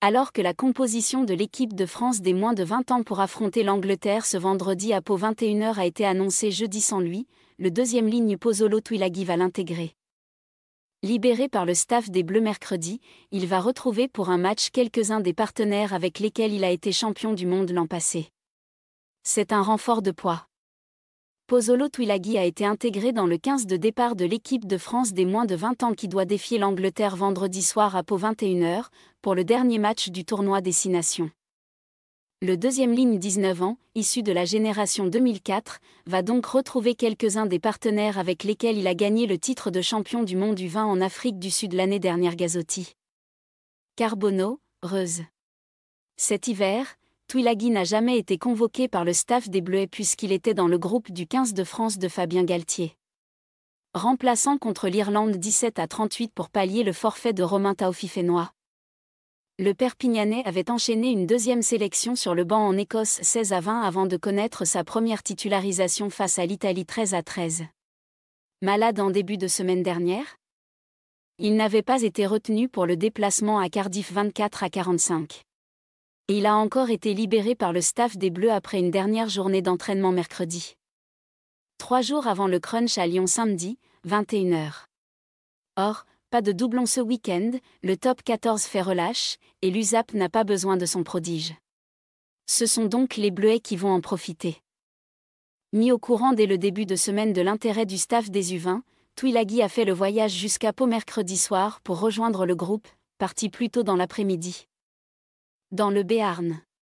alors que la composition de l'équipe de France des moins de 20 ans pour affronter l'Angleterre ce vendredi à Pau 21h a été annoncée jeudi sans lui, le deuxième ligne Pozzolo Twilagi va l'intégrer. Libéré par le staff des Bleus mercredi, il va retrouver pour un match quelques-uns des partenaires avec lesquels il a été champion du monde l'an passé. C'est un renfort de poids. Pozzolo Twilagi a été intégré dans le 15 de départ de l'équipe de France des moins de 20 ans qui doit défier l'Angleterre vendredi soir à Pau 21h pour le dernier match du tournoi Destination. Le deuxième ligne 19 ans, issu de la génération 2004, va donc retrouver quelques-uns des partenaires avec lesquels il a gagné le titre de champion du monde du vin en Afrique du Sud l'année dernière Gazotti. Carbono, Reuse. Cet hiver, Twilagi n'a jamais été convoqué par le staff des Bleuets puisqu'il était dans le groupe du 15 de France de Fabien Galtier. Remplaçant contre l'Irlande 17 à 38 pour pallier le forfait de Romain Taufifénois. Le Perpignanais avait enchaîné une deuxième sélection sur le banc en Écosse 16 à 20 avant de connaître sa première titularisation face à l'Italie 13 à 13. Malade en début de semaine dernière, il n'avait pas été retenu pour le déplacement à Cardiff 24 à 45 et il a encore été libéré par le staff des Bleus après une dernière journée d'entraînement mercredi. Trois jours avant le crunch à Lyon samedi, 21h. Or, pas de doublon ce week-end, le top 14 fait relâche, et l'USAP n'a pas besoin de son prodige. Ce sont donc les Bleuets qui vont en profiter. Mis au courant dès le début de semaine de l'intérêt du staff des U20, Twilagi a fait le voyage jusqu'à Pau mercredi soir pour rejoindre le groupe, parti plus tôt dans l'après-midi. Dans le Béarn.